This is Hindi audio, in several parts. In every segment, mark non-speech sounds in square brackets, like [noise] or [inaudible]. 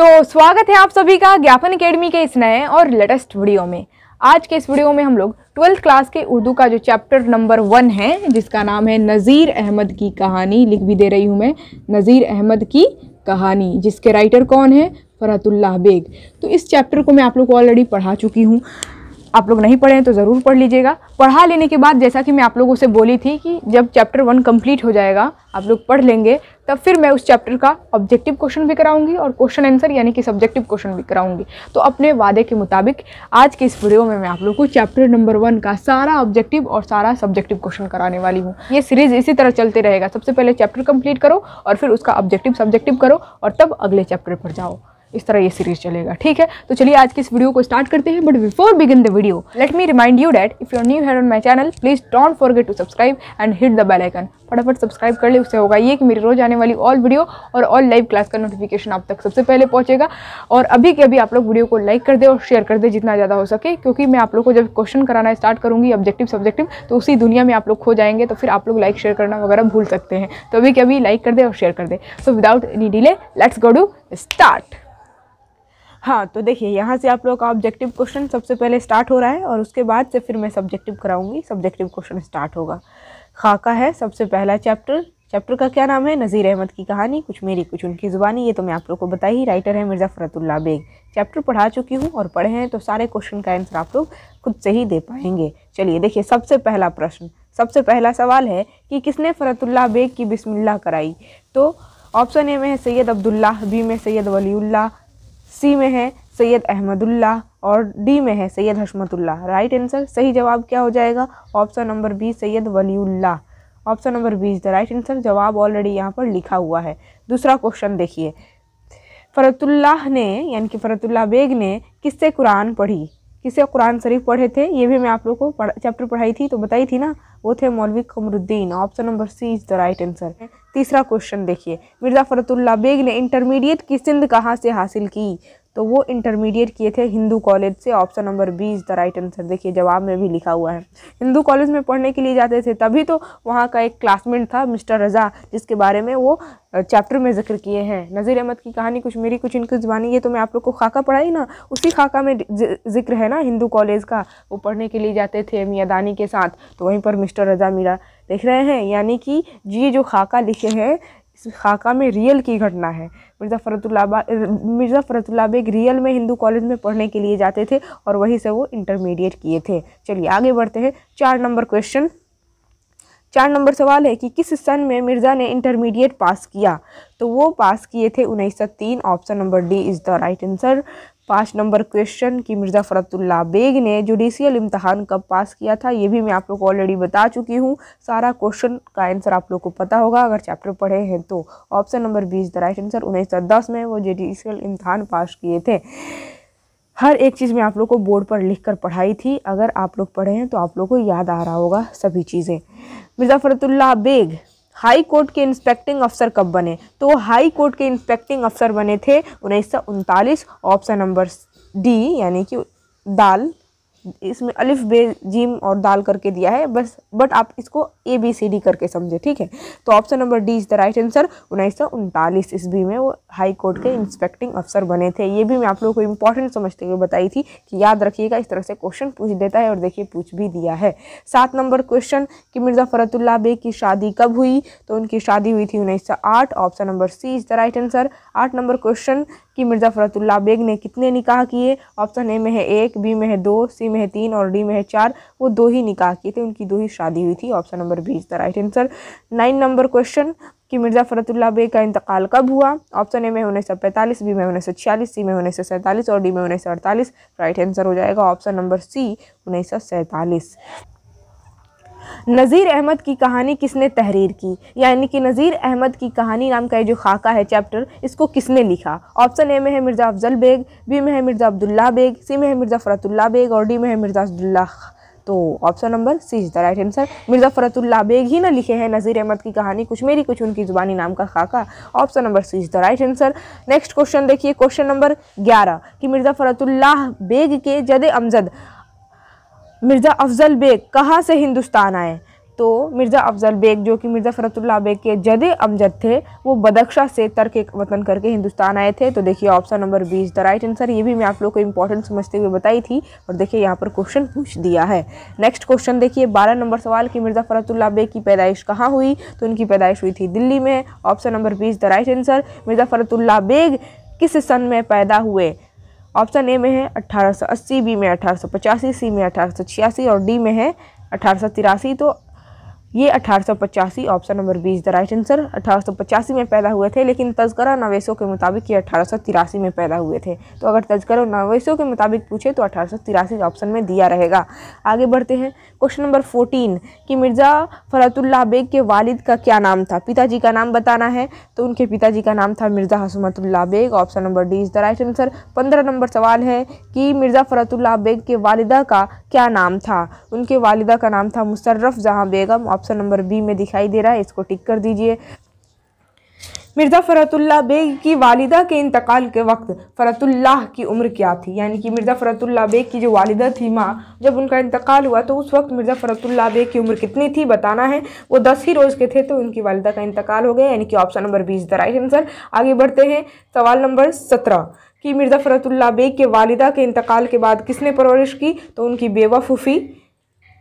तो स्वागत है आप सभी का ज्ञापन अकेडमी के इस नए और लेटेस्ट वीडियो में आज के इस वीडियो में हम लोग ट्वेल्थ क्लास के उर्दू का जो चैप्टर नंबर वन है जिसका नाम है नज़ीर अहमद की कहानी लिख भी दे रही हूँ मैं नज़ीर अहमद की कहानी जिसके राइटर कौन है फरहतुल्ला बेग तो इस चैप्टर को मैं आप लोग को ऑलरेडी पढ़ा चुकी हूँ आप लोग नहीं पढ़े तो ज़रूर पढ़ लीजिएगा पढ़ा लेने के बाद जैसा कि मैं आप लोगों से बोली थी कि जब चैप्टर वन कंप्लीट हो जाएगा आप लोग पढ़ लेंगे तब फिर मैं उस चैप्टर का ऑब्जेक्टिव क्वेश्चन भी कराऊंगी और क्वेश्चन आंसर यानी कि सब्जेक्टिव क्वेश्चन भी कराऊंगी तो अपने वादे के मुताबिक आज के इस वीडियो में मैं आप लोग को चैप्टर नंबर वन का सारा ऑब्जेक्टिव और सारा सब्जेक्टिव क्वेश्चन कराने वाली हूँ ये सीरीज इसी तरह चलते रहेगा सबसे पहले चैप्टर कंप्लीट करो और फिर उसका ऑब्जेक्टिव सब्जेक्टिव करो और तब अगले चैप्टर पर जाओ इस तरह ये सीरीज चलेगा ठीक है तो चलिए आज की इस वीडियो को स्टार्ट करते हैं but before begin the video let me remind you that if you new here on my channel please don't forget to subscribe and hit the bell icon फटाफट सब्सक्राइब कर ले उससे होगा ये कि मेरी रोज आने वाली ऑल वीडियो और ऑल लाइव क्लास का नोटिफिकेशन आप तक सबसे पहले पहुंचेगा और अभी के अभी आप लोग वीडियो को लाइक कर दे और शेयर कर दे जितना ज़्यादा हो सके क्योंकि मैं आप लोग को जब क्वेश्चन कराना स्टार्ट करूँगी ऑब्जेक्टिव सब्जेक्टिव तो उसी दुनिया में आप लोग खो जाएंगे तो फिर आप लोग लाइक शेयर करना वगैरह भूल सकते हैं तो अभी के अभी लाइक कर दे और शेयर कर दे so without any delay let's go do start हाँ तो देखिए यहाँ से आप लोग का ऑब्जेक्टिव क्वेश्चन सबसे पहले स्टार्ट हो रहा है और उसके बाद से फिर मैं सब्जेक्टिव कराऊंगी सब्जेक्टिव क्वेश्चन स्टार्ट होगा खाका है सबसे पहला चैप्टर चैप्टर का क्या नाम है नज़ीर अहमद की कहानी कुछ मेरी कुछ उनकी ज़ुबानी ये तो मैं आप लोग को बताई राइटर है मिर्ज़ा फ़रतुल्ला बेग चैप्टर पढ़ा चुकी हूँ और पढ़े हैं तो सारे क्वेश्चन का आंसर आप लोग खुद से ही दे पाएंगे चलिए देखिए सबसे पहला प्रश्न सबसे पहला सवाल है कि किसने फ़रतुल्ला बेग की बिसमिल्ला कराई तो ऑप्शन ए में है सैयद अब्दुल्ला बी में सैयद वलील्ला सी में है सैयद अहमदुल्ला और डी में है सैयद हशमतुल्ला राइट आंसर सही जवाब क्या हो जाएगा option number B Syed Waliullah option number B is the right answer जवाब ऑलरेडी यहाँ पर लिखा हुआ है दूसरा क्वेश्चन देखिए फ़रतुल्लाह ने यानी कि फरतुल्लाह बेग ने किससे कुरान पढ़ी किसे कुरान शरीफ पढ़े थे ये भी मैं आप लोग को पढ़, चैप्टर पढ़ाई थी तो बताई थी ना वो थे मौलवी Qamaruddin option number C is the right answer तीसरा क्वेश्चन देखिए मिर्ज़ा फ़रतुल्ला बेग ने इंटरमीडिएट की सिंध कहाँ से हासिल की तो वो इंटरमीडिएट किए थे हिंदू कॉलेज से option number B is the right answer देखिए जवाब में भी लिखा हुआ है हिंदू कॉलेज में पढ़ने के लिए जाते थे तभी तो वहाँ का एक क्लासमेट था मिस्टर रज़ा जिसके बारे में वो चैप्टर में जिक्र किए हैं नज़ीर अहमद की कहानी कुछ मेरी कुछ इनकी ज़बानी ये तो मैं आप लोग को खाका पढ़ाई ना उसी खाका में जिक्र है ना हिंदू कॉलेज का वो पढ़ने के लिए जाते थे मियादानी के साथ तो वहीं पर मिस्टर रज़ा मीरा देख रहे हैं यानी कि ये जो खाका लिखे हैं इस खाका में रियल की घटना है मिर्ज़ा फ़रतुल्लाबा मिर्ज़ा फ़रतुल्लाब एक रियल में हिंदू कॉलेज में पढ़ने के लिए जाते थे और वहीं से वो इंटरमीडिएट किए थे चलिए आगे बढ़ते हैं चार नंबर क्वेश्चन चार नंबर सवाल है कि किस सन में मिर्ज़ा ने इंटरमीडिएट पास किया तो वो पास किए थे उन्नीस सौ तीन option number D is the right answer पाँच नंबर क्वेश्चन कि मिर्ज़ा फ़रतुल्ला बेग ने जुडिशियल इम्तहान कब पास किया था ये भी मैं आप लोग को ऑलरेडी बता चुकी हूँ सारा क्वेश्चन का आंसर आप लोग को पता होगा अगर चैप्टर पढ़े हैं तो option number B is the right answer उन्नीस सौ दस में वो जुडिशियल इम्तहान पास किए थे हर एक चीज़ में आप लोग को बोर्ड पर लिख कर पढ़ाई थी अगर आप लोग पढ़े हैं तो आप लोग को याद आ रहा होगा सभी चीज़ें मिर्ज़ा फरतुल्ला बेग हाई कोर्ट के इंस्पेक्टिंग अफसर कब बने तो वो हाई कोर्ट के इंस्पेक्टिंग अफसर बने थे उन्नीस सौ उनतालीस ऑप्शन नंबर डी यानी कि दाल इसमें अलिफ बे जीम और दाल करके दिया है बस बट आप इसको ए बी सी डी करके समझे ठीक है तो option number D is the right answer उन्नीस सौ उनतालीस ईस्वी में वो हाई कोर्ट के इंस्पेक्टिंग अफसर बने थे ये भी मैं आप लोगों को इंपॉर्टेंट समझते हुए बताई थी कि याद रखिएगा इस तरह से क्वेश्चन पूछ देता है और देखिए पूछ भी दिया है सात नंबर क्वेश्चन कि मिर्ज़ा फ़रतुल्ला बे की शादी कब हुई तो उनकी शादी हुई थी उन्नीस option number C is the right answer आठ नंबर क्वेश्चन कि मिर्ज़ा फ़रतुल्ला बेग ने कितने निकाह किए ऑप्शन ए में है एक बी में है दो सी में है तीन और डी में है चार वो दो ही निकाह किए थे उनकी दो ही शादी हुई थी option number B is the right answer nine number question कि मिर्ज़ा फ़रतुल्ला बेग का इंतकाल कब हुआ ऑप्शन ए में उन्नीस सौ पैंतालीस बी में उन्नीस सौ छियालीस सी में उन्नीस सौ सैंतालीस और डी में उन्नीस सौ अड़तालीस राइट आंसर हो जाएगा ऑप्शन नंबर सी उन्नीस सौ सैंतालीस नज़ीर अहमद की कहानी किसने तहरीर की यानी कि नज़ीर अहमद की कहानी नाम का ये जो खाका है चैप्टर इसको किसने लिखा ऑप्शन ए में है मिर्ज़ा अफजल बेग बी में है मिर्ज़ा अब्दुल्ला बेग सी में है मिर्ज़ा फ़रतुल्ला बेग और डी में है मिर्ज़ा अब्दुल्ला तो option number C is the right answer Mirza Farhatullah Baig ही ना लिखे हैं नज़ीर अहमद की कहानी कुछ मेरी कुछ उनकी ज़ुबानी नाम का खाका option number C is the right answer next question देखिए क्वेश्चन नंबर ग्यारह कि मिर्ज़ा फ़रतुल्ला बेग के जद अमजद मिर्ज़ा अफजल बेग कहाँ से हिंदुस्तान आए तो मिर्ज़ा अफजल बेग जो कि मिर्ज़ा फ़रतुल्ला बेग के जद अमजद थे वो बदख्शा से तर्क वतन करके हिंदुस्तान आए थे तो देखिए option number B is the right answer ये भी मैं आप लोग को इंपॉर्टेंट समझते हुए बताई थी और देखिए यहाँ पर क्वेश्चन पूछ दिया है नेक्स्ट क्वेश्चन देखिए बारह नंबर सवाल कि मिर्ज़ा फ़रतुल्ला बेग की पैदाइश कहाँ हुई तो उनकी पैदाइश हुई थी दिल्ली में option number B is the right answer Mirza Farhatullah Baig किस सन में पैदा हुए ऑप्शन ए में है 1880 बी में अठारह सी में अठारह और डी में है अठारह तो ये अठारह option number is the right answer अठारह में पैदा हुए थे लेकिन तस्करा नवेशों के मुताबिक ये अठारह में पैदा हुए थे तो अगर तस्करा नवेसों के मुताबिक पूछे तो अठारह ऑप्शन में दिया रहेगा आगे बढ़ते हैं क्वेश्चन नंबर 14 कि मिर्ज़ा फरतुल्ला बेग के वालिद का क्या नाम था पिताजी का नाम बताना है तो उनके पिताजी का नाम था Mirza Hashmatullah Baig option number D is the right answer पंद्रह नंबर सवाल है कि मिर्ज़ा फरतुल्ला बेग के वालदा का क्या नाम था उनके वालदा का नाम था मुशर्रफ जहाँ बेगम ऑप्शन नंबर बी में दिखाई दे रहा है इसको टिक कर दीजिए मिर्ज़ा फ़रतुल्ला बेग की वालिदा के इंतकाल के वक्त फ़रतुल्लाह की उम्र क्या थी यानी कि मिर्ज़ा फ़रतुल्ला बेग की जो वालिदा थी माँ जब उनका इंतकाल हुआ तो उस वक्त मिर्ज़ा फ़रतुल्ला बेग की उम्र कितनी थी बताना है वो दस ही रोज़ के थे तो उनकी वालिदा का इंतकाल हो गया यानी कि option number B is the right answer आगे बढ़ते हैं सवाल नंबर सत्रह कि मिर्ज़ा फ़रतुल्ला बेग के वालिदा के इंतकाल के बाद किसने परवरिश की तो उनकी बेवा फूफी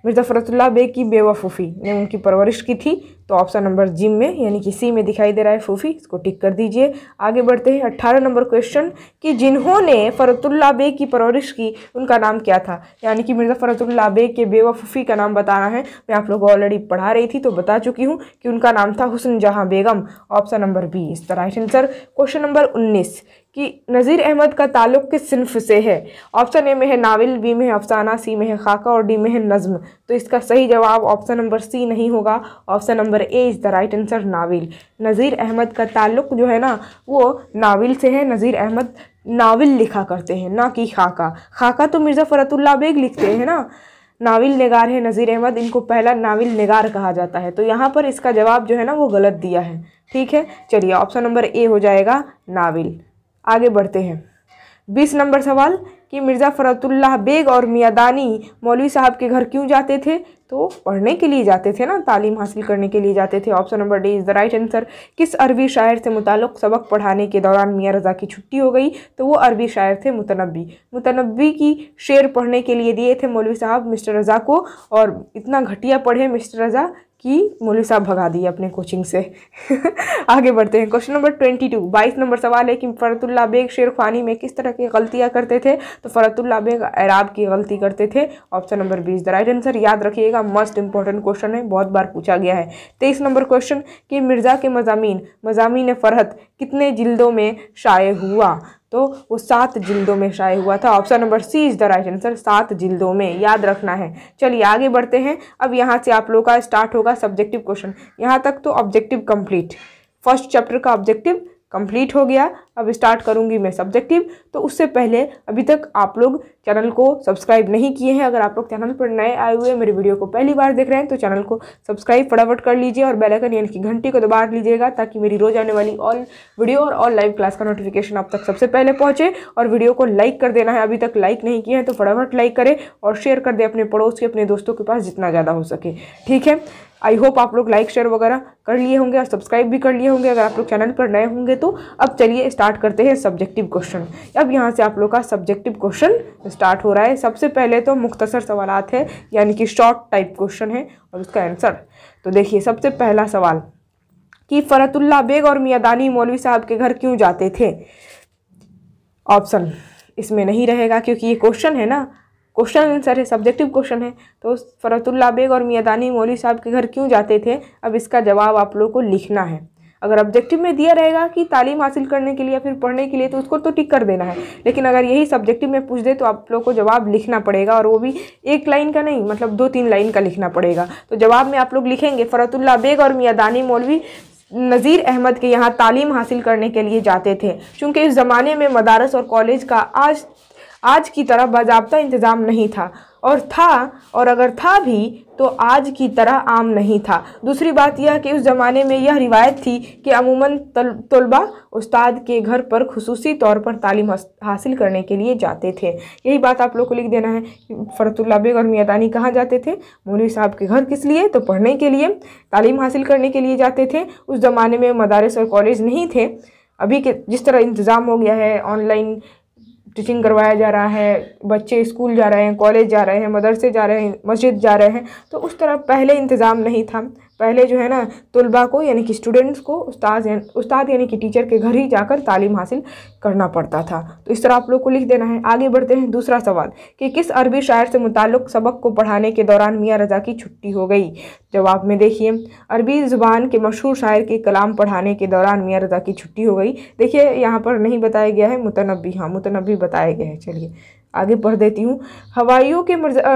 मिर्ज़ा फ़रतुल्ला बे की बेवफूफ़ी ने उनकी परवरिश की थी तो ऑप्शन नंबर जिम में यानी कि सी में दिखाई दे रहा है फ़ूफ़ी इसको टिक कर दीजिए आगे बढ़ते हैं अट्ठारह नंबर क्वेश्चन कि जिन्होंने फ़रतुल्ला बे की परवरिश की उनका नाम क्या था यानी कि मिर्ज़ा फ़रतुल्ला बेग के बेवफूफ़ी का नाम बताना है मैं आप लोग ऑलरेडी पढ़ा रही थी तो बता चुकी हूँ कि उनका नाम था Husn Jahan Begum option number B is right answer question number उन्नीस कि नज़ीर अहमद का ताल्लुक़ किस सिंफ से है ऑप्शन ए में है नावल बी में है अफसाना सी में है खाका और डी में है नज़म तो इसका सही जवाब ऑप्शन नंबर सी नहीं होगा option number A is the right answer novel Nazir Ahmad का ताल्लुक जो है ना वो नाविल से है नज़ीर अहमद नाविल लिखा करते हैं ना कि खाका खाका तो मिर्ज़ा फ़रतुल्ला बेग लिखते हैं ना नाविल नगार है नज़ीर अहमद इनको पहला नाविल नगार कहा जाता है तो यहाँ पर इसका जवाब जो है ना वो गलत दिया है ठीक है चलिए ऑप्शन नंबर ए हो जाएगा नाविल आगे बढ़ते हैं बीस नंबर सवाल कि मिर्ज़ा फरतुल्ला बेग और मियादानी मौलवी साहब के घर क्यों जाते थे तो पढ़ने के लिए जाते थे ना तालीम हासिल करने के लिए जाते थे option number D is the right answer किस अरबी शायर से मुतलक सबक पढ़ाने के दौरान मियाँ रज़ा की छुट्टी हो गई तो वो अरबी शायर थे मुतनबी मुतनबी की शेर पढ़ने के लिए दिए थे मौलवी साहब मिस्टर रज़ा को और इतना घटिया पढ़े मिस्टर रज़ा कि मोली साहब भगा दिए अपने कोचिंग से [laughs] आगे बढ़ते हैं क्वेश्चन नंबर ट्वेंटी टू बाईस नंबर सवाल है कि फ़रतुल्ला बेग शेर खानी में किस तरह की गलतियाँ करते थे तो फ़रतुल्ला बेग एराब की गलती करते थे option number B is the right answer याद रखिएगा मस्ट इंपॉर्टेंट क्वेश्चन है बहुत बार पूछा गया है तेईस नंबर क्वेश्चन कि मिर्ज़ा के मजामी मजामी फरहत कितने जिल्दों में शाये हुआ तो वो सात जिल्दों में शाये हुआ था option number C is the right answer सात जिल्दों में याद रखना है चलिए आगे बढ़ते हैं अब यहाँ से आप लोगों का स्टार्ट होगा सब्जेक्टिव क्वेश्चन यहाँ तक तो ऑब्जेक्टिव कंप्लीट फर्स्ट चैप्टर का ऑब्जेक्टिव कंप्लीट हो गया अब स्टार्ट करूँगी मैं सब्जेक्टिव तो उससे पहले अभी तक आप लोग चैनल को सब्सक्राइब नहीं किए हैं अगर आप लोग चैनल पर नए आए हुए हैं मेरे वीडियो को पहली बार देख रहे हैं तो चैनल को सब्सक्राइब फटाफट कर लीजिए और बेलाइकन यानी कि घंटी को दबा लीजिएगा ताकि मेरी रोज आने वाली ऑल वीडियो और ऑल लाइव क्लास का नोटिफिकेशन आप तक सबसे पहले पहुँचे और वीडियो को लाइक कर देना है अभी तक लाइक नहीं किए हैं तो फटाफट लाइक करें और शेयर कर दें अपने पड़ोस के अपने दोस्तों के पास जितना ज़्यादा हो सके ठीक है आई होप आप लोग लाइक शेयर वगैरह कर लिए होंगे और सब्सक्राइब भी कर लिए होंगे अगर आप लोग चैनल पर नए होंगे तो अब चलिए स्टार्ट करते हैं सब्जेक्टिव क्वेश्चन अब यहाँ से आप लोग का सब्जेक्टिव क्वेश्चन स्टार्ट हो रहा है सबसे पहले तो मुख्तसर सवाल है यानी कि शॉर्ट टाइप क्वेश्चन है और उसका आंसर तो देखिए सबसे पहला सवाल कि फ़रतुल्ला बेग और मियादानी मौलवी साहब के घर क्यों जाते थे ऑप्शन इसमें नहीं रहेगा क्योंकि ये क्वेश्चन है ना क्वेश्चन आंसर है सब्जेक्टिव क्वेश्चन है तो फ़रतुल्ला बेग और मियादानी मौलवी साहब के घर क्यों जाते थे अब इसका जवाब आप लोग को लिखना है अगर ऑब्जेक्टिव में दिया रहेगा कि तालीम हासिल करने के लिए या फिर पढ़ने के लिए तो उसको तो टिक कर देना है लेकिन अगर यही सब्जेक्टिव में पूछ दे तो आप लोग को जवाब लिखना पड़ेगा और वो भी एक लाइन का नहीं मतलब दो तीन लाइन का लिखना पड़ेगा तो जवाब में आप लोग लिखेंगे फ़रतुल्ला बेग और मियादानी मौलवी नज़ीर अहमद के यहाँ तालीम हासिल करने के लिए जाते थे चूँकि इस ज़माने में मदारस और कॉलेज का आज आज की तरह बाबा इंतज़ाम नहीं था और था और अगर था भी तो आज की तरह आम नहीं था दूसरी बात यह कि उस ज़माने में यह रिवायत थी कि अमूमन तलबा उस्ताद के घर पर खसूसी तौर पर तालीम हासिल करने के लिए जाते थे यही बात आप लोग को लिख देना है फ़रतुल्ला बेग और मियादानी कहाँ जाते थे मौलवी साहब के घर किस लिए तो पढ़ने के लिए तालीम हासिल करने के लिए जाते थे उस ज़माने में मदारस और कॉलेज नहीं थे अभी के जिस तरह इंतज़ाम हो गया है ऑनलाइन टीचिंग करवाया जा रहा है बच्चे स्कूल जा रहे हैं कॉलेज जा रहे हैं मदरसे जा रहे हैं मस्जिद जा रहे हैं तो उस तरह पहले इंतज़ाम नहीं था पहले जो है ना तलबा को यानी कि स्टूडेंट्स को उस्ताद या, उस्ताद यानी कि टीचर के घर ही जाकर तालीम हासिल करना पड़ता था तो इस तरह आप लोग को लिख देना है आगे बढ़ते हैं दूसरा सवाल कि किस अरबी शायर से मुतालक सबक को पढ़ाने के दौरान मियाँ रजा की छुट्टी हो गई जवाब में देखिए अरबी ज़ुबान के मशहूर शायर के कलाम पढ़ाने के दौरान मियाँ रजा की छुट्टी हो गई देखिए यहाँ पर नहीं बताया गया है मुतनबी हाँ मुतनबी बताया गया है चलिए आगे पढ़ देती हूँ हवाइयों के मिर्जा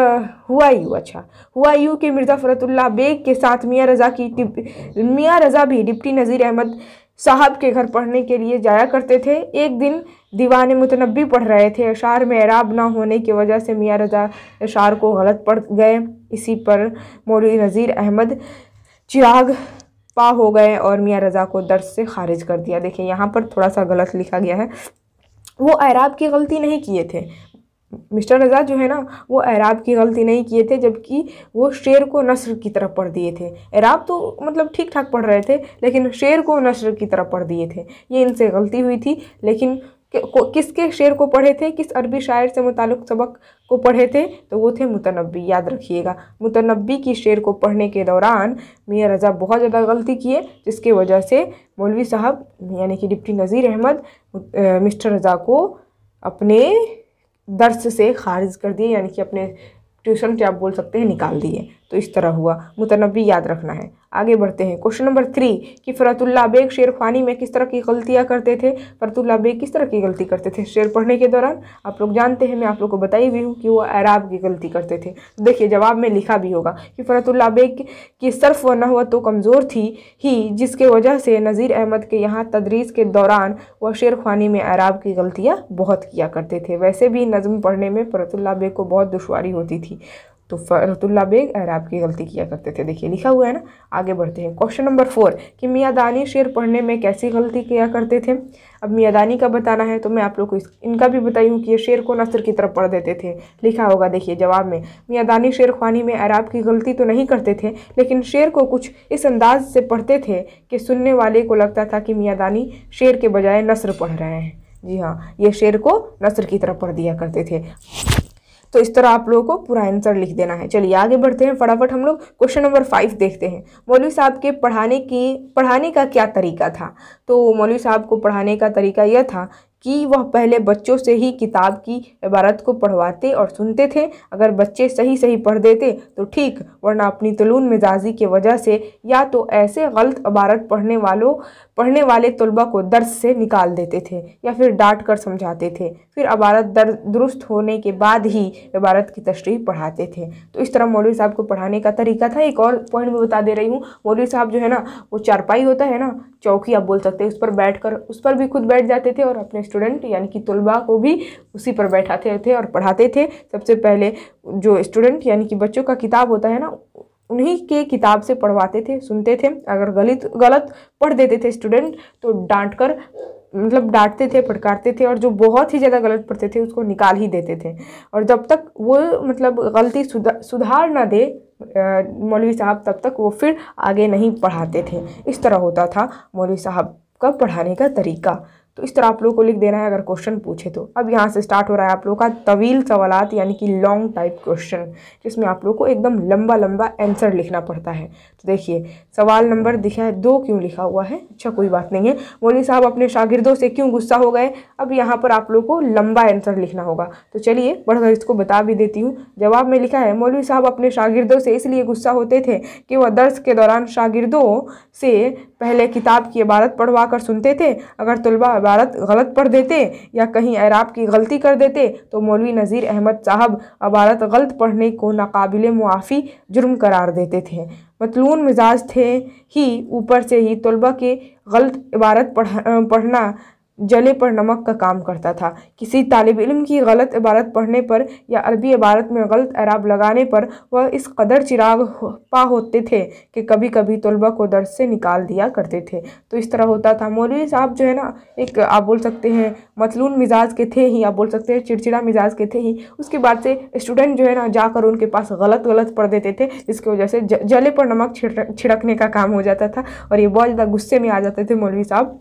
हुआ यू अच्छा हुआ यू के मिर्ज़ा फ़रतुल्ला बेग के साथ मियाँ रज़ा की मियाँ रज़ा भी डिप्टी नज़ीर अहमद साहब के घर पढ़ने के लिए जाया करते थे एक दिन दीवान मुतनबी पढ़ रहे थे अशार में ऐराब ना होने की वजह से मियाँ रजा अशार को गलत पढ़ गए इसी पर मौलवी नज़ीर अहमद चिराग पा हो गए और मियाँ रजा को दर्द से खारिज कर दिया देखिए यहाँ पर थोड़ा सा गलत लिखा गया है वो ऐराब की गलती नहीं किए थे मिस्टर रज़ा जो है ना वो अराब की गलती नहीं किए थे जबकि वो शेर को नसर की तरफ पढ़ दिए थे ऐराब तो मतलब ठीक ठाक पढ़ रहे थे लेकिन शेर को नसर की तरफ पढ़ दिए थे ये इनसे गलती हुई थी लेकिन किसके शेर को पढ़े थे किस अरबी शायर से मुतालिक सबक को पढ़े थे तो वो थे मुतनबी याद रखिएगा मुतनबी की शेर को पढ़ने के दौरान मियाँ रज़ा बहुत ज़्यादा गलती किए जिसके वजह से मौलवी साहब यानी कि डिप्टी नज़ीर अहमद मिस्टर रज़ा को अपने दर्ज से खारिज कर दिए यानी कि अपने ट्यूशन के आप बोल सकते हैं निकाल दिए तो इस तरह हुआ मुतनबी याद रखना है आगे बढ़ते हैं क्वेश्चन नंबर थ्री कि फ़रतुल्ला बेग शेर ख़ानी में किस तरह की गलतियाँ करते थे फ़रतुल्ला बेग किस तरह की गलती करते थे शेर पढ़ने के दौरान आप लोग जानते हैं मैं आप लोग को बताई भी हूँ कि वह अराब की गलती करते थे तो देखिए जवाब में लिखा भी होगा कि फ़रतुल्ला बेग की सर्फ व हुआ तो कमज़ोर थी ही जिसके वजह से नज़ीर अहमद के यहाँ तदरीस के दौरान वह शेर ख़ानी में अराब की गलतियाँ बहुत किया करते थे वैसे भी नज़म पढ़ने में फ़रतुल्ला बेग को बहुत दुशारी होती थी तो फरतुल्ला बेग अरब की गलती किया करते थे देखिए लिखा हुआ है ना आगे बढ़ते हैं क्वेश्चन नंबर फोर कि मियादानी शेर पढ़ने में कैसी गलती किया करते थे अब मियादानी का बताना है तो मैं आप लोग को इनका भी बताई हूँ कि ये शेर को नसर की तरफ पढ़ देते थे लिखा होगा देखिए जवाब में मियादानी शेर खानी में अरब की गलती तो नहीं करते थे लेकिन शेर को कुछ इस अंदाज से पढ़ते थे कि सुनने वाले को लगता था कि मियादानी शेर के बजाय नसर पढ़ रहे हैं जी हाँ ये शेर को नसर की तरफ पढ़ दिया करते थे तो इस तरह आप लोगों को पूरा आंसर लिख देना है चलिए आगे बढ़ते हैं फटाफट हम लोग क्वेश्चन नंबर फाइव देखते हैं मौलवी साहब के पढ़ाने की पढ़ाने का क्या तरीका था तो मौलवी साहब को पढ़ाने का तरीका यह था कि वह पहले बच्चों से ही किताब की इबारत को पढ़वाते और सुनते थे अगर बच्चे सही सही पढ़ देते तो ठीक वरना अपनी तलून मिजाजी की वजह से या तो ऐसे गलत इबारत पढ़ने वालों पढ़ने वाले तलबा को दर्द से निकाल देते थे या फिर डांट कर समझाते थे फिर अबारत दर्द दुरुस्त होने के बाद ही इबारत की तशरी पढ़ाते थे तो इस तरह मौलवी साहब को पढ़ाने का तरीका था एक और पॉइंट भी बता दे रही हूँ मौलवी साहब जो है ना वो चारपाई होता है ना चौकी आप बोल सकते हैं उस पर बैठ कर उस पर भी खुद बैठ जाते थे और अपने स्टूडेंट यानी कि तलबा को भी उसी पर बैठाते थे और पढ़ाते थे सबसे पहले जो स्टूडेंट यानी कि बच्चों का किताब होता है ना उन्हीं के किताब से पढ़वाते थे सुनते थे अगर गलत गलत पढ़ देते थे स्टूडेंट तो डांट कर मतलब डांटते थे फटकारते थे और जो बहुत ही ज़्यादा गलत पढ़ते थे उसको निकाल ही देते थे और जब तक वो मतलब गलती सुधा सुधार ना दे मौलवी साहब तब तक वो फिर आगे नहीं पढ़ाते थे इस तरह होता था मौलवी साहब का पढ़ाने का तरीका तो इस तरह आप लोग को लिख देना है अगर क्वेश्चन पूछे तो अब यहाँ से स्टार्ट हो रहा है आप लोग का तवील सवालत यानी कि लॉन्ग टाइप क्वेश्चन जिसमें आप लोग को एकदम लंबा लंबा आंसर लिखना पड़ता है तो देखिए सवाल नंबर दिखा है दो क्यों लिखा हुआ है अच्छा कोई बात नहीं है मौली साहब अपने शागिर्दों से क्यों गुस्सा हो गए अब यहाँ पर आप लोग को लंबा आंसर लिखना होगा तो चलिए बढ़कर इसको बता भी देती हूँ जवाब में लिखा है मौलवी साहब अपने शागिर्दों से इसलिए गुस्सा होते थे कि वह दर्श के दौरान शागिर्दों से पहले किताब की इबारत पढ़वा कर सुनते थे अगर तलबा इबारत गलत पढ़ देते या कहीं ऐराब की गलती कर देते तो मौलवी नज़ीर अहमद साहब इबारत गलत पढ़ने को नाकबिल मुआफ़ी जुर्म करार देते थे मतलून मिजाज थे ही ऊपर से ही तलबा के गलत इबारत पढ़ पढ़ना जले पर नमक का काम करता था किसी तालब इलम की गलत इबारत पढ़ने पर या अरबी इबारत में गलत अराब लगाने पर वह इस कदर चिराग पा होते थे कि कभी कभी तलबा को दर्ज से निकाल दिया करते थे तो इस तरह होता था मौलवी साहब जो है ना एक आप बोल सकते हैं मतलून मिजाज के थे ही आप बोल सकते हैं चिड़चिड़ा मिजाज के थे ही उसके बाद से स्टूडेंट जो है ना जाकर उनके पास गलत गलत पढ़ देते थे जिसकी वजह से जले पर नमक छिड़कने का काम हो जाता था और ये बहुत ज़्यादा गुस्से में आ जाते थे मौलवी साहब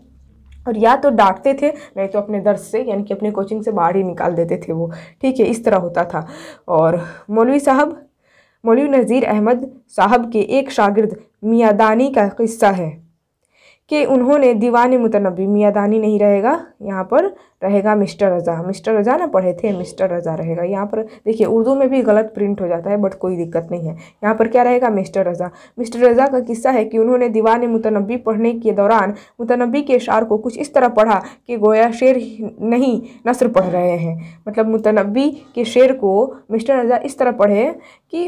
और या तो डांटते थे नहीं तो अपने दर्द से यानी कि अपने कोचिंग से बाहर ही निकाल देते थे वो ठीक है इस तरह होता था और मौलवी साहब मौलवी नज़ीर अहमद साहब के एक शागिर्द मियादानी का किस्सा है कि उन्होंने दीवान मुतनबी मियादानी नहीं रहेगा यहाँ पर रहेगा मिस्टर रज़ा मिस्टर रज़ा ना पढ़े थे मिस्टर रज़ा रहेगा यहाँ पर देखिए उर्दू में भी गलत प्रिंट हो जाता है बट कोई दिक्कत नहीं है यहाँ पर क्या रहेगा मिस्टर रज़ा मिस्टर रज़ा का किस्सा है कि उन्होंने दीवान मुतनबी पढ़ने के दौरान मुतनबी के शार को कुछ इस तरह पढ़ा कि गोया शेर नहीं नसर पढ़ रहे हैं मतलब मुतनबी के शेर को मिस्टर रज़ा इस तरह पढ़े कि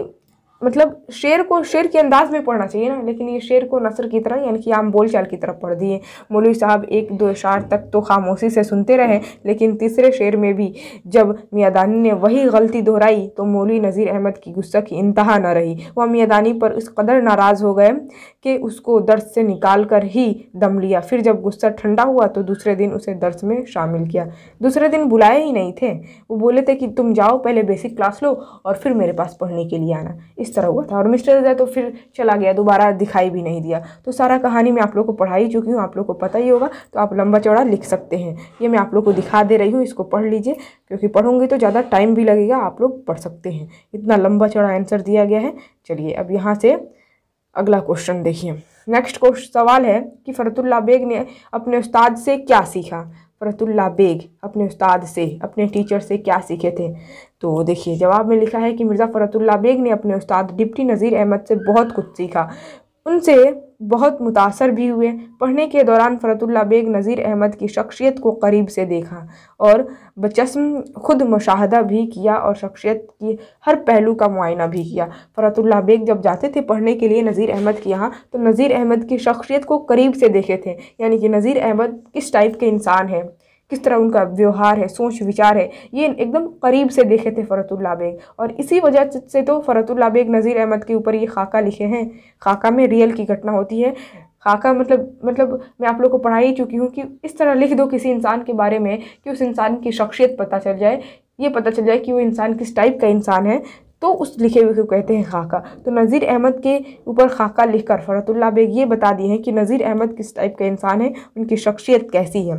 मतलब शेर को शेर के अंदाज में पढ़ना चाहिए ना लेकिन ये शेर को नसर की तरह यानी कि आम बोलचाल की तरफ पढ़ दिए मौलवी साहब एक दो इशार तक तो खामोशी से सुनते रहे लेकिन तीसरे शेर में भी जब मियादानी ने वही गलती दोहराई तो मौलवी नज़ीर अहमद की गुस्सा की इंतहा न रही वह मियादानी पर इस कदर नाराज़ हो गए कि उसको दर्द से निकाल कर ही दम लिया फिर जब गुस्सा ठंडा हुआ तो दूसरे दिन उसे दर्द में शामिल किया दूसरे दिन बुलाए ही नहीं थे वो बोले थे कि तुम जाओ पहले बेसिक क्लास लो और फिर मेरे पास पढ़ने के लिए आना इस तरह हुआ था और मिस्टर रजा तो फिर चला गया दोबारा दिखाई भी नहीं दिया तो सारा कहानी मैं आप लोग को पढ़ा ही चुकी हूँ आप लोग को पता ही होगा तो आप लंबा चौड़ा लिख सकते हैं ये मैं आप लोग को दिखा दे रही हूँ इसको पढ़ लीजिए क्योंकि पढ़ूंगी तो ज़्यादा टाइम भी लगेगा आप लोग पढ़ सकते हैं इतना लंबा चौड़ा आंसर दिया गया है चलिए अब यहाँ से अगला क्वेश्चन देखिए नेक्स्ट क्वेश्चन सवाल है कि फ़रतुल्ला बेग ने अपने उस्ताद से क्या सीखा फरतुल्ला बेग अपने उस्ताद से अपने टीचर से क्या सीखे थे तो देखिए जवाब में लिखा है कि मिर्ज़ा फरतुल्ला बेग ने अपने उस्ताद डिप्टी नज़ीर अहमद से बहुत कुछ सीखा उनसे बहुत मुतासर भी हुए पढ़ने के दौरान फ़रतुल्ला बेग नज़ीर अहमद की शख्सियत को करीब से देखा और बचस्म खुद मुशाहदा भी किया और शख्सियत की हर पहलू का मुआयना भी किया फ़रतुल्ला बेग जब जाते थे पढ़ने के लिए नज़ीर अहमद के यहाँ तो नज़ीर अहमद की शख्सियत को करीब से देखे थे यानी कि नज़ीर अहमद किस टाइप के इंसान हैं किस तरह उनका व्यवहार है सोच विचार है ये एकदम करीब से देखे थे फ़रतुल्ला बेग और इसी वजह से तो फ़रतुल्ला बेग नज़ीर अहमद के ऊपर ये खाका लिखे हैं खाका में रियल की घटना होती है खाका मतलब मतलब मैं आप लोग को पढ़ा ही चुकी हूँ कि इस तरह लिख दो किसी इंसान के बारे में कि उस इंसान की शख्सियत पता चल जाए ये पता चल जाए कि वो इंसान किस टाइप का इंसान है तो उस लिखे हुए को कहते हैं खाका तो नज़ीर अहमद के ऊपर खाका लिखकर फ़रतुल्ला बेग ये बता दिए हैं कि नज़ीर अहमद किस टाइप का इंसान है उनकी शख्सियत कैसी है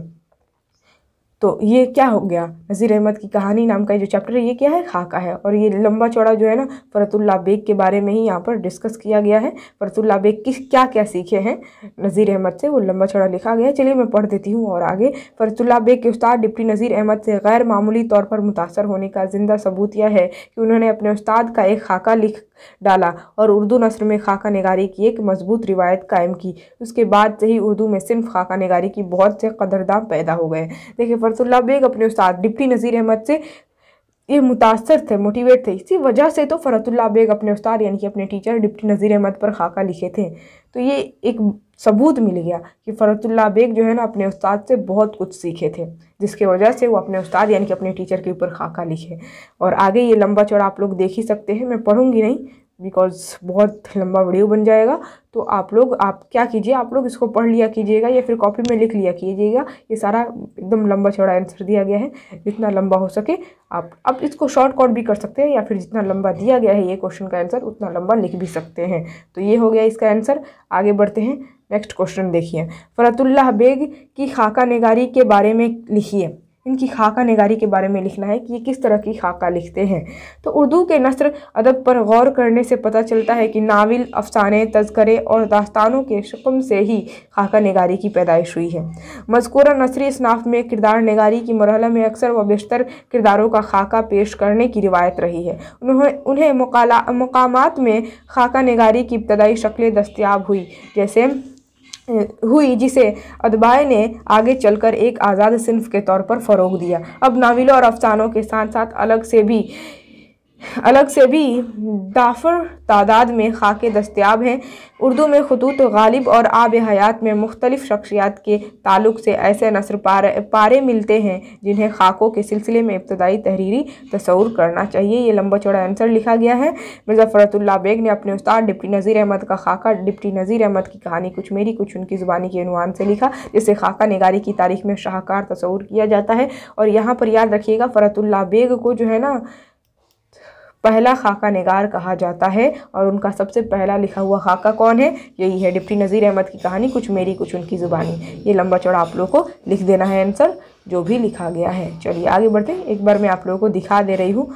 तो ये क्या हो गया नज़ीर अहमद की कहानी नाम का ये जो चैप्टर है ये क्या है खाका है और ये लंबा चौड़ा जो है ना फ़रतुल्ला बेग के बारे में ही यहाँ पर डिस्कस किया गया है फ़रतुल्ला बेग किस क्या क्या सीखे हैं नज़ीर अहमद से वो लंबा चौड़ा लिखा गया है चलिए मैं पढ़ देती हूँ और आगे फ़रतुल्ला बेग के उस्ताद डिप्टी नज़ीर अहमद से गैर मामूली तौर पर मुतासर होने का जिंदा सबूत यह है कि उन्होंने अपने उस्ताद का एक खाका लिख डाला और उर्दू नसर में खाका नगारी की एक मजबूत रिवायत कायम की उसके बाद से ही उर्दू में सिर्फ खाका नगारी की बहुत से कदरदाम पैदा हो गए देखिए शामसुल्ला बेग अपने उस्ताद डिप्टी नज़ीर अहमद से ये मुतासर थे मोटिवेट थे इसी वजह से तो फ़रतुल्ला बेग अपने उस्ताद यानी कि अपने टीचर डिप्टी नज़ीर अहमद पर खाका लिखे थे तो ये एक सबूत मिल गया कि फ़रतुल्ला बेग जो है ना अपने उस्ताद से बहुत कुछ सीखे थे जिसके वजह से वो अपने उस्ताद यानी कि अपने टीचर के ऊपर खाका लिखे और आगे ये लंबा चौड़ा आप लोग देख ही सकते हैं मैं पढ़ूँगी नहीं बिकॉज बहुत लंबा वीडियो बन जाएगा तो आप लोग आप क्या कीजिए आप लोग इसको पढ़ लिया कीजिएगा या फिर कॉपी में लिख लिया कीजिएगा ये सारा एकदम लंबा चौड़ा आंसर दिया गया है जितना लंबा हो सके आप अब इसको शॉर्ट कॉट भी कर सकते हैं या फिर जितना लंबा दिया गया है ये क्वेश्चन का आंसर उतना लंबा लिख भी सकते हैं तो ये हो गया इसका आंसर आगे बढ़ते हैं नेक्स्ट क्वेश्चन देखिए फ़रतुल्ला बेग की खाका निगारी के बारे में लिखिए इनकी खाका नगारी के बारे में लिखना है कि ये किस तरह की खाका लिखते हैं तो उर्दू के नसर अदब पर गौर करने से पता चलता है कि नावल अफसाने तस्करे और दास्तानों के शकम से ही खाका नगारी की पैदाइश हुई है मजकूरा नसरी इसनाफ में किरदार नगारी की मरहला में अक्सर व बेशतर किरदारों का खाका पेश करने की रिवायत रही है उन्होंने उन्हें मकाम में खाका नगारी की इब्तदाई शक्लें दस्तियाब हुई जैसे हुई जिसे अदबाए ने आगे चलकर एक आज़ाद सिंफ के तौर पर फ़रोग दिया अब नाविलों और अफसानों के साथ साथ अलग से भी अलग से भी दाफर तादाद में खाके दस्तियाब हैं उर्दू में खतूत गालिब और आब हयात में मुख्तलिफ़ शख्सियात के ताल्लुक से ऐसे नसर पारे पारे मिलते हैं जिन्हें खाकों के सिलसिले में इब्तदाई तहरीरी तस्वूर करना चाहिए ये लंबा चौड़ा आंसर लिखा गया है मिर्ज़ा फ़रतुल्ला बेग ने अपने उस्ताद डिप्टी नज़ीर अहमद का खाका डिप्टी नज़ीर अहमद की कहानी कुछ मेरी कुछ उनकी ज़ुबानी के अनुमान से लिखा जिसे खाका नगारी की तारीख में शाहकार तस्वूर किया जाता है और यहाँ पर याद रखिएगा फ़रतुल्ला बेग को जो है ना पहला खाका नगार कहा जाता है और उनका सबसे पहला लिखा हुआ खाका कौन है यही है डिप्टी नज़ीर अहमद की कहानी कुछ मेरी कुछ उनकी ज़ुबानी ये लंबा चौड़ा आप लोग को लिख देना है आंसर जो भी लिखा गया है चलिए आगे बढ़ते एक बार मैं आप लोगों को दिखा दे रही हूँ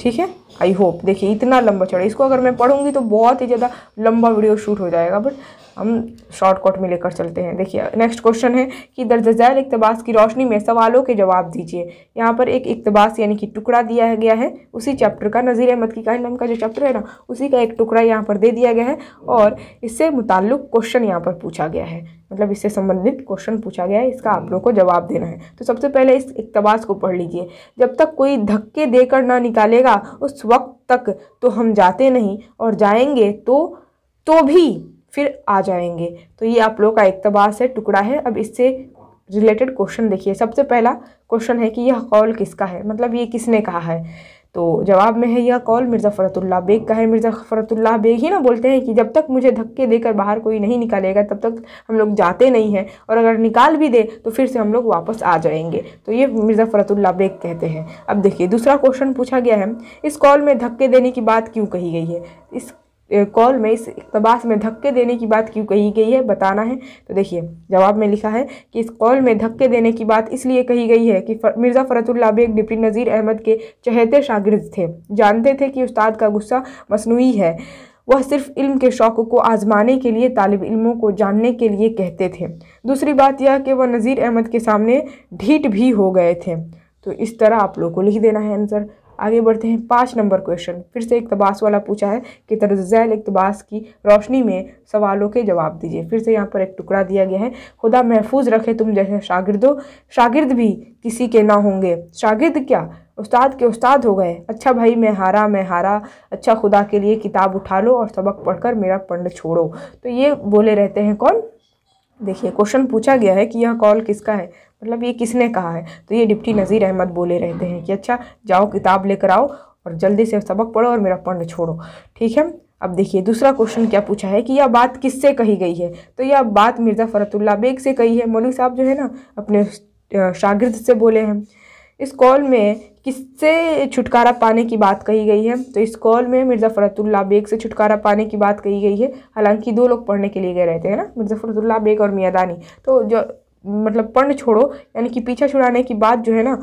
ठीक है आई होप देखिए इतना लंबा चौड़ा इसको अगर मैं पढ़ूंगी तो बहुत ही ज़्यादा लंबा वीडियो शूट हो जाएगा बट हम शॉर्टकट में लेकर चलते हैं देखिए नेक्स्ट क्वेश्चन है कि दर्जैल इकतबास की रोशनी में सवालों के जवाब दीजिए यहाँ पर एक इकतबास यानी कि टुकड़ा दिया गया है उसी चैप्टर का नज़ीर अहमद की कहानी नाम का जो चैप्टर है ना उसी का एक टुकड़ा यहाँ पर दे दिया गया है और इससे मुतल क्वेश्चन यहाँ पर पूछा गया है मतलब इससे संबंधित क्वेश्चन पूछा गया है इसका आप लोगों को जवाब देना है तो सबसे पहले इस इकतबास को पढ़ लीजिए जब तक कोई धक्के देकर ना निकालेगा उस वक्त तक तो हम जाते नहीं और जाएंगे तो तो भी फिर आ जाएंगे तो ये आप लोगों का इकतबास तो है टुकड़ा है अब इससे रिलेटेड क्वेश्चन देखिए सबसे पहला क्वेश्चन है कि यह कॉल किसका है मतलब ये किसने कहा है तो जवाब में है यह कॉल मिर्ज़ा फ़रतुल्ला बेग का है मिर्ज़ा फ़रतुल्ला बेग ही ना बोलते हैं कि जब तक मुझे धक्के देकर बाहर कोई नहीं निकालेगा तब तक हम लोग जाते नहीं हैं और अगर निकाल भी दे तो फिर से हम लोग वापस आ जाएंगे तो ये मिर्ज़ा फ़रतुल्ला बेग कहते हैं अब देखिए दूसरा क्वेश्चन पूछा गया है इस कॉल में धक्के देने की बात क्यों कही गई है इस कॉल में इस इकतबास में धक्के देने की बात क्यों कही गई है बताना है तो देखिए जवाब में लिखा है कि इस कॉल में धक्के देने की बात इसलिए कही गई है कि फर, मिर्ज़ा फ़रतुल्ला बेग डिप्टी नज़ीर अहमद के चहेते शागिर्द थे जानते थे कि उस्ताद का गुस्सा मसनू है वह सिर्फ इल्म के शौक़ को आज़माने के लिए तालब इल्मों को जानने के लिए कहते थे दूसरी बात यह कि वह नज़ीर अहमद के सामने ढीठ भी हो गए थे तो इस तरह आप लोग को लिख देना है आंसर आगे बढ़ते हैं पाँच नंबर क्वेश्चन फिर से इकतबास वाला पूछा है कि तरज झैल इकतबास की रोशनी में सवालों के जवाब दीजिए फिर से यहाँ पर एक टुकड़ा दिया गया है खुदा महफूज रखे तुम जैसे शागिर्दो शागिर्द भी किसी के ना होंगे शागिर्द क्या उस्ताद के उस्ताद हो गए अच्छा भाई मैं हारा मैं हारा अच्छा खुदा के लिए किताब उठा लो और सबक पढ़कर मेरा पंड छोड़ो तो ये बोले रहते हैं कौन देखिए क्वेश्चन पूछा गया है कि यह कॉल किसका है मतलब ये किसने कहा है तो ये डिप्टी नज़ीर अहमद बोले रहते हैं कि अच्छा जाओ किताब लेकर आओ और जल्दी से सबक पढ़ो और मेरा पढ़ छोड़ो ठीक है अब देखिए दूसरा क्वेश्चन क्या पूछा है कि यह बात किससे कही गई है तो यह बात मिर्ज़ा फ़रतुल्ला बेग से कही है मौलवी साहब जो है ना अपने शागिर्द से बोले हैं इस कॉल में किससे छुटकारा पाने की बात कही गई है तो इस कॉल में मिर्ज़ा फ़रतुल्ला बेग से छुटकारा पाने की बात कही गई है हालांकि दो लोग पढ़ने के लिए गए रहते हैं ना मिर्ज़ा फ़रतुल्ला बेग और मियादानी तो जो मतलब पर्ण छोड़ो यानी कि पीछा छुड़ाने की बात जो है ना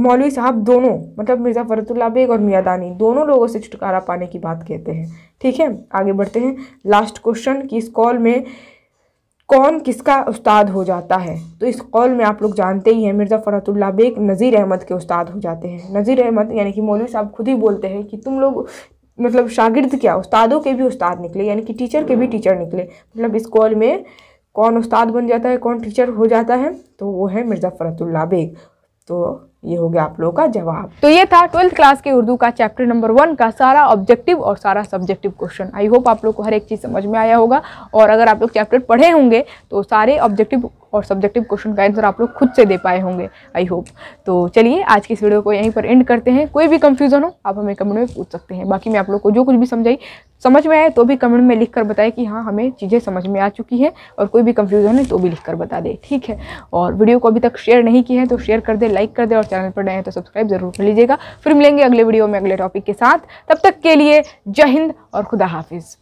मौलवी साहब दोनों मतलब मिर्ज़ा फ़रतुल्ला बेग और मियादानी दोनों लोगों से छुटकारा पाने की बात कहते हैं ठीक है आगे बढ़ते हैं लास्ट क्वेश्चन कि इस कॉल में कौन किसका उस्ताद हो जाता है तो इस कॉल में आप लोग जानते ही हैं मिर्ज़ा फ़रतुल्ला बेग नज़ीर अहमद के उस्ताद हो जाते हैं नज़ीर अहमद यानी कि मौलवी साहब खुद ही बोलते हैं कि तुम लोग मतलब शागिर्द क्या उस्तादों के भी उस्ताद निकले यानी कि टीचर के भी टीचर निकले मतलब इस कॉल में कौन उस्ताद बन जाता है कौन टीचर हो जाता है तो वो है मिर्ज़ा फ़रतुल्ला बेग तो ये हो गया आप लोगों का जवाब तो ये था ट्वेल्थ क्लास के उर्दू का चैप्टर नंबर वन का सारा ऑब्जेक्टिव और सारा सब्जेक्टिव क्वेश्चन आई होप आप लोग को हर एक चीज़ समझ में आया होगा और अगर आप लोग चैप्टर पढ़े होंगे तो सारे ऑब्जेक्टिव और सब्जेक्टिव क्वेश्चन का आंसर आप लोग खुद से दे पाए होंगे आई होप तो चलिए आज की इस वीडियो को यहीं पर एंड करते हैं कोई भी कंफ्यूजन हो आप हमें कमेंट में पूछ सकते हैं बाकी मैं आप लोग को जो कुछ भी समझाई समझ में आए तो भी कमेंट में लिख कर बताएं कि हाँ हमें चीज़ें समझ में आ चुकी हैं और कोई भी कन्फ्यूज़न है तो भी लिख कर बता दे ठीक है और वीडियो को अभी तक शेयर नहीं किया है तो शेयर कर दे लाइक कर दे और चैनल पर नए हैं तो सब्सक्राइब जरूर कर लीजिएगा फिर मिलेंगे अगले वीडियो में अगले टॉपिक के साथ तब तक के लिए जय हिंद और खुदा हाफिज़